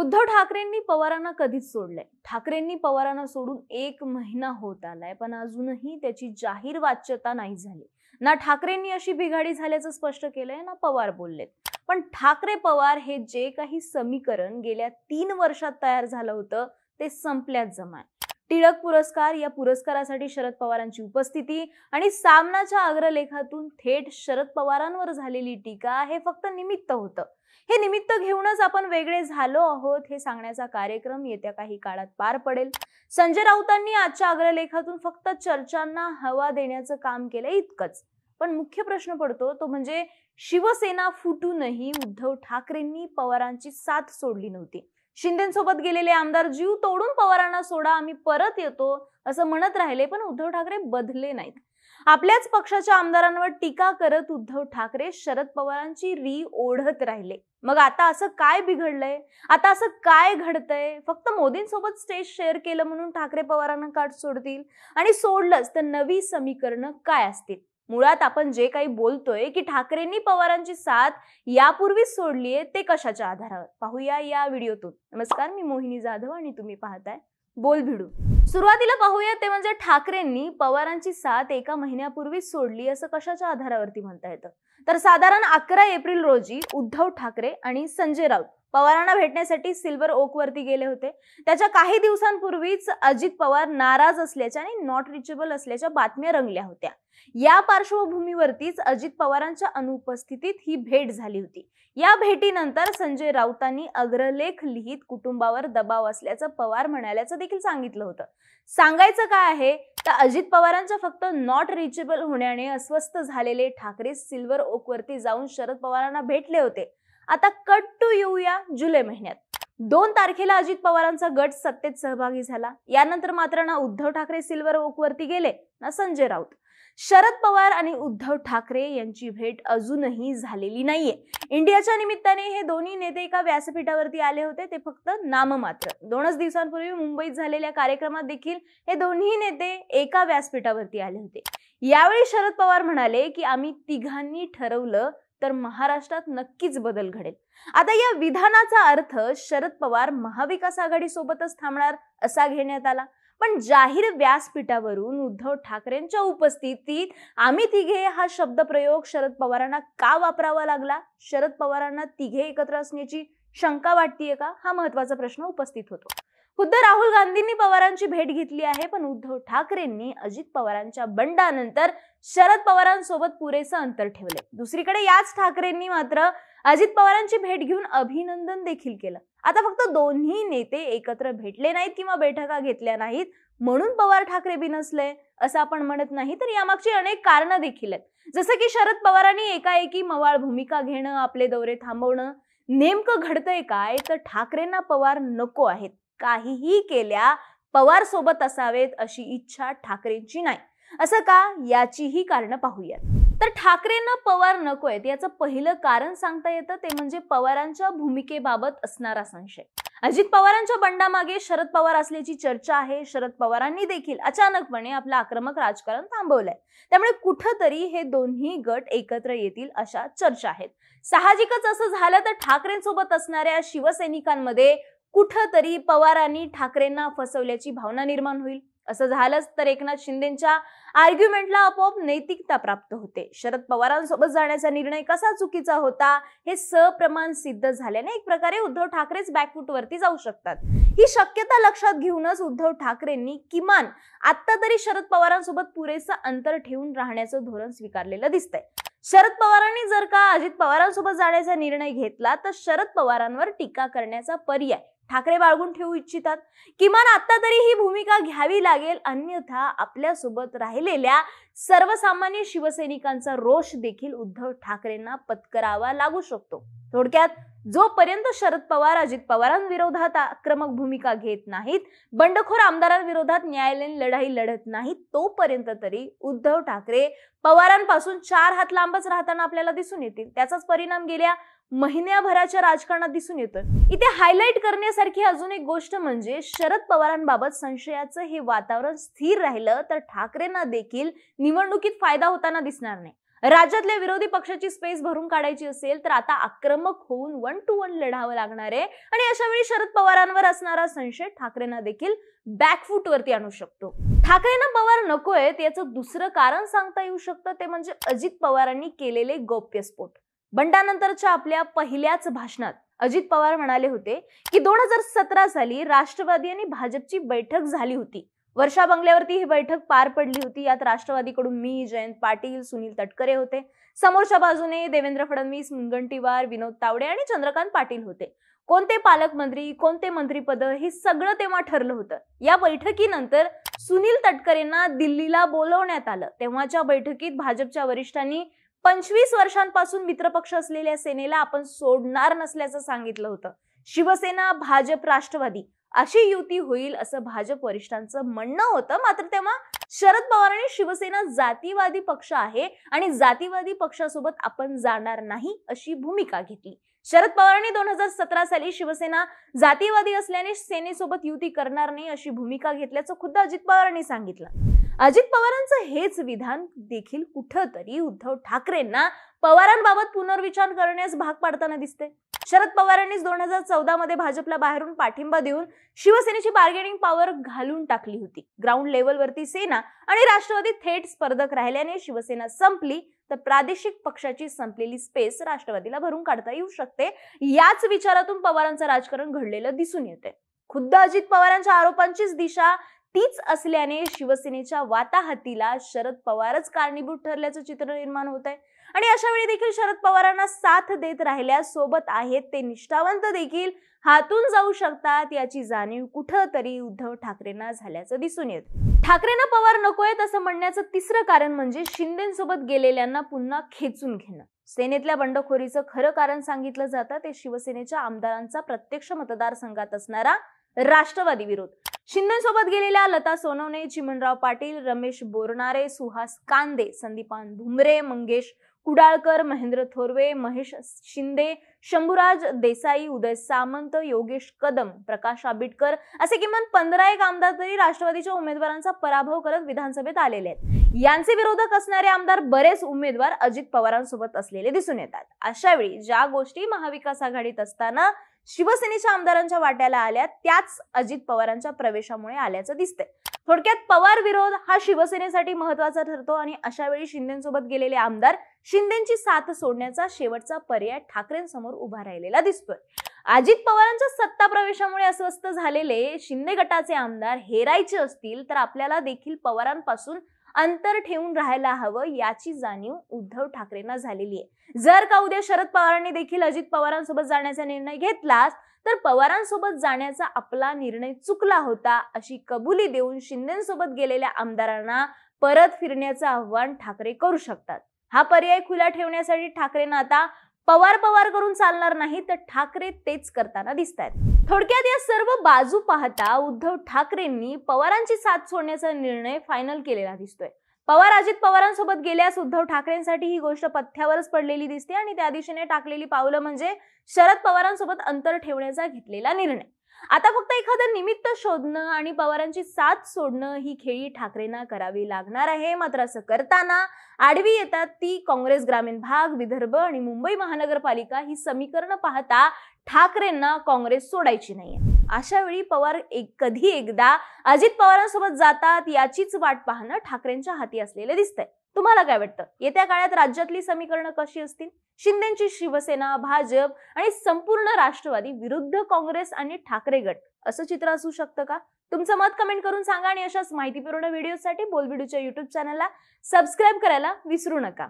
उद्धव ठाकरेंनी पवारांना कधीच सोडलंय ठाकरेंनी पवारांना सोडून एक महिना होत आलाय पण अजूनही त्याची जाहीर वाच्यता नाही झाली ना ठाकरेंनी अशी बिघाडी झाल्याचं स्पष्ट केलंय ना पवार बोललेत पण ठाकरे पवार हे जे काही समीकरण गेल्या तीन वर्षात तयार झालं होतं ते संपल्यात जमाय टिळक पुरस्कार या पुरस्कारासाठी शरद पवारांची उपस्थिती आणि सामनाच्या अग्रलेखातून थेट शरद पवारांवर झालेली टीका हे फक्त निमित्त होतं हे निमित्त घेऊनच आपण वेगळे झालो आहोत हे सांगण्याचा कार्यक्रम येत्या काही काळात पार पडेल संजय राऊतांनी आजच्या अग्रलेखातून फक्त चर्चांना हवा देण्याचं काम केलं इतकंच पण मुख्य प्रश्न पडतो तो म्हणजे शिवसेना फुटूनही उद्धव ठाकरेंनी पवारांची साथ सोडली नव्हती शिंदेसोबत गेलेले आमदार जीव तोडून पवारांना सोडा आम्ही परत येतो असं म्हणत राहिले पण उद्धव ठाकरे बदले नाहीत आपल्याच पक्षाच्या आमदारांवर टीका करत उद्धव ठाकरे शरद पवारांची री ओढत राहिले मग आता असं काय बिघडलंय आता असं काय घडतंय फक्त मोदींसोबत स्टेज शेअर केलं म्हणून ठाकरे पवारांना काट सोडतील आणि सोडलंच तर नवी समीकरणं काय असतील मुळात आपण जे काही बोलतोय की ठाकरेंनी पवारांची साथ यापूर्वीच सोडलीये ते कशाच्या आधारावर पाहूया या व्हिडिओतून नमस्कार मी मोहिनी जाधव आणि तुम्ही पाहताय बोल भिडू सुरुवातीला पाहूया ते म्हणजे ठाकरेंनी पवारांची साथ एका महिन्यापूर्वी सोडली असं कशाच्या आधारावरती म्हणता येतं तर साधारण अकरा एप्रिल रोजी उद्धव ठाकरे आणि संजय राऊत पवारांना भेटण्यासाठी सिल्वर ओकवरती गेले होते त्याच्या काही दिवसांपूर्वीच अजित पवार नाराज असल्याच्या आणि नॉट रिचेबल असल्याच्या बातम्या रंगल्या होत्या या पार्श्वभूमीवरतीच अजित पवारांच्या अनुपस्थितीत ही भेट झाली होती या भेटीनंतर संजय राऊतांनी अग्रलेख लिहित कुटुंबावर दबाव असल्याचं पवार म्हणाल्याचं देखील सांगितलं होतं सांगायचं काय आहे तर अजित पवारांच्या फक्त नॉट रिचेबल होण्याने अस्वस्थ झालेले ठाकरे सिल्वर ओकवरती जाऊन शरद पवारांना भेटले होते आता कट टू येऊया जुलै महिन्यात दोन तारखेला अजित पवारांचा गट सत्तेत सहभागी झाला यानंतर मात्र ना उद्धव ठाकरे सिल्वर ओकवरती गेले ना संजय राऊत शरद पवार आणि उद्धव ठाकरे यांची भेट अजूनही झालेली नाहीये इंडियाच्या निमित्ताने हे दोन्ही नेते एका व्यासपीठावरती आले होते ते फक्त नाममात्र दोनच दिवसांपूर्वी मुंबईत झालेल्या कार्यक्रमात देखील हे दोन्ही नेते एका व्यासपीठावरती आले होते यावेळी शरद पवार म्हणाले की आम्ही तिघांनी ठरवलं तर महाराष्ट्रात नक्कीच बदल घडेल आता या विधानाचा अर्थ शरद पवार महाविकास आघाडी सोबतच थांबणार असा घेण्यात आला पण जाहीर व्यासपीठावरून उद्धव ठाकरेंच्या उपस्थितीत आम्ही तिघे हा शब्दप्रयोग शरद पवारांना का वापरावा लागला शरद पवारांना तिघे एकत्र असण्याची शंका वाटतीये का हा महत्वाचा प्रश्न उपस्थित होतो खुद्द राहुल गांधींनी पवारांची भेट घेतली आहे पण उद्धव ठाकरेंनी अजित पवारांच्या बंडानंतर शरद पवारांसोबत पुरेसं अंतर ठेवले दुसरीकडे याच ठाकरेंनी मात्र अजित पवारांची भेट घेऊन अभिनंदन देखील केलं आता फक्त दोन्ही नेते एकत्र भेटले नाहीत किंवा बैठका घेतल्या नाहीत म्हणून पवार ठाकरे बिनसले असं आपण म्हणत नाही तर यामागची अनेक कारणं देखील आहेत जसं की शरद पवारांनी एकाएकी मवाळ भूमिका घेणं आपले दौरे थांबवणं नेमकं घडतंय काय तर ठाकरेंना पवार नको आहेत काहीही केल्या पवार सोबत असावेत अशी इच्छा ठाकरेंची नाही असं का याचीही कारण पाहूयात तर ठाकरेंना पवार नको आहेत याचं पहिलं कारण सांगता येतं ते म्हणजे पवारांच्या भूमिकेबाबत असणारा संशय अजित पवारांच्या बंडामागे शरद पवार असल्याची चर्चा आहे शरद पवारांनी देखील अचानकपणे आपलं आक्रमक राजकारण थांबवलंय त्यामुळे कुठंतरी हे दोन्ही गट एकत्र येतील अशा चर्चा आहेत साहजिकच असं झालं तर ठाकरेंसोबत असणाऱ्या शिवसैनिकांमध्ये तरी पवारांनी ठाकरेंना फसवल्याची भावना निर्माण होईल असं झालंच तर एकनाथ शिंदेच्या आर्ग्युमेंटला आपोआप नैतिकता प्राप्त होते शरद पवारांसोबत जाण्याचा निर्णय कसा चुकीचा होता हे सप्रमाण सिद्ध झाल्याने एक प्रकारे उद्धव ठाकरेच बॅकफूटवरती जाऊ शकतात ही शक्यता लक्षात घेऊनच उद्धव ठाकरेंनी किमान आत्ता तरी शरद पवारांसोबत पुरेसं अंतर ठेवून राहण्याचं धोरण स्वीकारलेलं दिसतंय शरद पवारांनी जर का अजित पवारांसोबत जाण्याचा निर्णय घेतला तर शरद पवारांवर टीका करण्याचा पर्याय ठाकरे बाळगून ठेवू इच्छितात किमान आता तरी ही भूमिका घ्यावी लागेल अन्यथा आपल्यासोबत राहिलेल्या सर्वसामान्य शिवसैनिकांचा रोष देखील उद्धव ठाकरेंना पत्करावा लागू शकतो थोडक्यात जोपर्यंत शरद पवार अजित पवारांविरोधात आक्रमक भूमिका घेत नाहीत बंडखोर आमदारांविरोधात न्यायालयीन लढाई लढत नाहीत तोपर्यंत तरी उद्धव ठाकरे पवारांपासून चार हात लांबच राहताना आपल्याला दिसून येतील त्याचाच परिणाम गेल्या महिन्याभराच्या राजकारणात दिसून येतं इथे हायलाईट करण्यासारखी अजून एक गोष्ट म्हणजे शरद पवारांबाबत संशयाचं हे वातावरण स्थिर राहिलं तर ठाकरेंना देखील निवडणुकीत फायदा होताना दिसणार नाही राज्यातल्या विरोधी पक्षाची स्पेस भरून काढायची असेल तर आता आक्रमक होऊन वन टू वन लढावं लागणार आहे आणि अशा वेळी शरद पवारांवर असणारा संशय ठाकरेंना देखील बॅकफूट वरती आणू शकतो ठाकरेंना पवार नकोय याचं दुसरं कारण सांगता येऊ शकतं ते म्हणजे अजित पवारांनी केलेले गौप्यस्फोट बंडानंतरच्या आपल्या पहिल्याच भाषणात अजित पवार म्हणाले होते की दोन हजार सतरा साली राष्ट्रवादी आणि भाजपची बैठक झाली होती वर्षा बंगल्यावरती ही बैठक पार पडली होती यात राष्ट्रवादीकडून मी जयंत पाटील सुनील तटकरे होते समोरच्या बाजूने देवेंद्र फडणवीस मुनगंटीवार विनोद तावडे आणि चंद्रकांत पाटील होते कोणते पालकमंत्री कोणते मंत्रीपद हे सगळं तेव्हा ठरलं होतं या बैठकीनंतर सुनील तटकरेंना दिल्लीला बोलवण्यात आलं तेव्हाच्या बैठकीत भाजपच्या वरिष्ठांनी पंचवीस वर्षांपासून मित्रपक्ष असलेल्या सेनेला आपण सोडणार नसल्याचं सांगितलं होतं शिवसेना भाजप राष्ट्रवादी अशी युती होईल असं भाजप वरिष्ठांचं म्हणणं होतं मात्र तेव्हा शरद पवार आणि शिवसेना जातीवादी पक्ष आहे आणि जातीवादी पक्षासोबत आपण जाणार नाही अशी भूमिका घेतली शरद पवारांनी दोन हजार सतरा साली शिवसेना जातीवादी असल्याने सेनेसोबत युती करणार नाही अशी भूमिका घेतल्याचं खुद्द अजित पवारांनी सांगितलं अजित पवारांचं हेच विधान देखील कुठंतरी उद्धव ठाकरेंना पवारांबाबत पुनर्विचार करण्यास भाग पाडताना दिसते शरद पवारांनीच दोन हजार चौदा मध्ये भाजपला बाहेरून पाठिंबा देऊन शिवसेनेची बार्गेनिंग पॉवर घालून टाकली होती ग्राउंड लेवलवरती सेना आणि राष्ट्रवादी थेट स्पर्धक राहिल्याने शिवसेना संपली तर प्रादेशिक पक्षाची संपलेली स्पेस राष्ट्रवादीला भरून काढता येऊ शकते याच विचारातून पवारांचं राजकारण घडलेलं दिसून येते खुद्द अजित पवारांच्या आरोपांचीच दिशा तीच असल्याने शिवसेनेच्या वाताहतीला शरद पवारच कारणीभूत ठरल्याचं चित्र निर्माण होत आहे आणि अशा वेळी देखील शरद पवारांना साथ देत राहिल्या सोबत आहेत ते निष्ठावंत देखील हातून जाऊ शकतात याची जाणीव कुठं तरी उद्धव ठाकरेंना झाल्याचं दिसून येत ठाकरेंना पवार नकोयत असं म्हणण्याचं तिसरं कारण म्हणजे शिंदेसोबत गेलेल्यांना पुन्हा खेचून घेणं सेनेतल्या बंडखोरीचं खरं कारण सांगितलं जातं ते शिवसेनेच्या आमदारांचा प्रत्यक्ष मतदारसंघात असणारा राष्ट्रवादी विरोध शिंदेसोबत गेलेल्या लता सोनवणे चिमणराव पाटील रमेश बोरणारे सुहास कांदे संदीपान भुमरे मंगेश कुडाळकर महेंद्र थोरवे महेश शिंदे शंभूराज देसाई उदय सामंत योगेश कदम प्रकाश आबिटकर असे किमान पंधरा एक आमदार तरी राष्ट्रवादीच्या उमेदवारांचा पराभव करत विधानसभेत आलेले आहेत यांचे विरोधक असणारे आमदार बरेच उमेदवार अजित पवारांसोबत असलेले दिसून येतात अशावेळी ज्या गोष्टी महाविकास आघाडीत असताना शिवसेनेच्या आमदारांच्या वाट्याला आल्या त्याच अजित पवारांच्या प्रवेशामुळे आल्याचं दिसतंय थोडक्यात पवार विरोध हा शिवसेनेसाठी महत्वाचा ठरतो आणि अशा वेळी शिंदेसोबत गेलेले आमदार शिंदेची साथ सोडण्याचा शेवटचा पर्याय ठाकरेंसमोर उभा राहिलेला दिसतोय अजित पवारांच्या सत्ता प्रवेशामुळे अस्वस्थ झालेले शिंदे गटाचे आमदार हेरायचे असतील तर आपल्याला देखील पवारांपासून अंतर ठेवून राहायला हवं याची जाणीव उद्धव ठाकरेंना झालेली आहे जर का उद्या शरद पवारांनी देखील अजित पवारांसोबत जाण्याचा निर्णय घेतलास तर पवारांसोबत जाण्याचा आपला निर्णय चुकला होता अशी कबुली देऊन शिंदेसोबत गेलेल्या आमदारांना परत फिरण्याचं आव्हान ठाकरे करू शकतात हा पर्याय खुला ठेवण्यासाठी ठाकरेंना आता पवार पवार करून चालणार नाही तर ठाकरे तेच करताना दिसत आहेत थोडक्यात या सर्व बाजू पाहता उद्धव ठाकरेंनी पवारांची साथ सोडण्याचा निर्णय फायनल केलेला दिसतोय पवार अजित पवारांसोबत गेल्यास उद्धव ठाकरेंसाठी ही गोष्ट पथ्यावरच पडलेली दिसते आणि त्या दिशेने टाकलेली पावलं म्हणजे शरद पवारांसोबत अंतर ठेवण्याचा घेतलेला निर्णय आता फक्त एखादं निमित्त शोधणं आणि पवारांची साथ सोडणं ही खेळी ठाकरेंना करावी लागणार आहे मात्र असं करताना आडवी येतात ती काँग्रेस ग्रामीण भाग विदर्भ आणि मुंबई महानगरपालिका ही समीकरणं पाहता ठाकरेंना काँग्रेस सोडायची नाहीये अशा वेळी पवार एक कधी एकदा अजित पवारांसोबत जातात याचीच वाट पाहणं ठाकरेंच्या हाती असलेले दिसतंय तुम्हाला काय वाटतं येत्या काळात राज्यातली समीकरणं कशी असतील शिंदेची शिवसेना भाजप आणि संपूर्ण राष्ट्रवादी विरुद्ध काँग्रेस आणि ठाकरे गट असं चित्र असू शकतं का तुमचं मत कमेंट करून सांगा आणि अशाच माहितीपूर्ण व्हिडिओसाठी बोलबिडूच्या युट्यूब चॅनलला सबस्क्राईब करायला विसरू नका